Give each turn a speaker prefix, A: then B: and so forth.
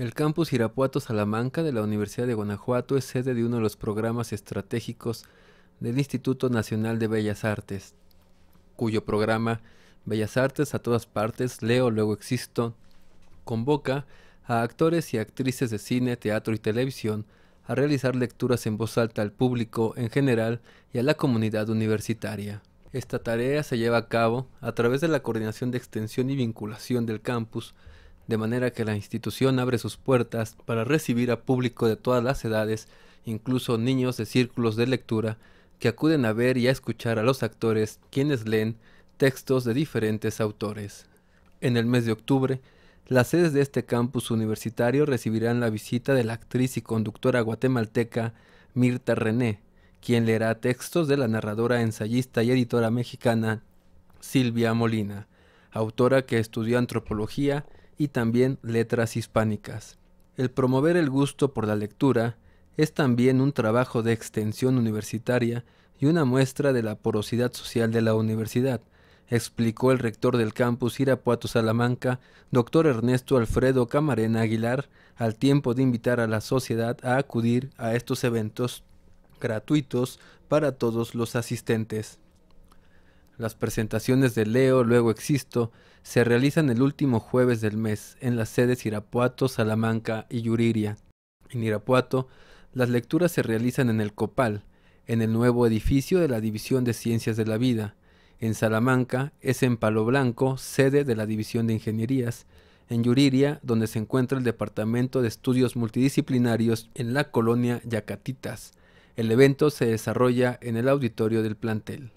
A: El campus Irapuato Salamanca de la Universidad de Guanajuato es sede de uno de los programas estratégicos del Instituto Nacional de Bellas Artes, cuyo programa Bellas Artes a todas partes, leo, luego existo, convoca a actores y actrices de cine, teatro y televisión a realizar lecturas en voz alta al público en general y a la comunidad universitaria. Esta tarea se lleva a cabo a través de la coordinación de extensión y vinculación del campus de manera que la institución abre sus puertas para recibir a público de todas las edades, incluso niños de círculos de lectura, que acuden a ver y a escuchar a los actores quienes leen textos de diferentes autores. En el mes de octubre, las sedes de este campus universitario recibirán la visita de la actriz y conductora guatemalteca Mirta René, quien leerá textos de la narradora, ensayista y editora mexicana Silvia Molina, autora que estudió antropología y también letras hispánicas. El promover el gusto por la lectura es también un trabajo de extensión universitaria y una muestra de la porosidad social de la universidad, explicó el rector del campus Irapuato Salamanca, doctor Ernesto Alfredo Camarena Aguilar, al tiempo de invitar a la sociedad a acudir a estos eventos gratuitos para todos los asistentes. Las presentaciones de Leo, luego Existo, se realizan el último jueves del mes en las sedes Irapuato, Salamanca y Yuriria. En Irapuato, las lecturas se realizan en el Copal, en el nuevo edificio de la División de Ciencias de la Vida. En Salamanca es en Palo Blanco, sede de la División de Ingenierías. En Yuriria, donde se encuentra el Departamento de Estudios Multidisciplinarios en la colonia Yacatitas. El evento se desarrolla en el auditorio del plantel.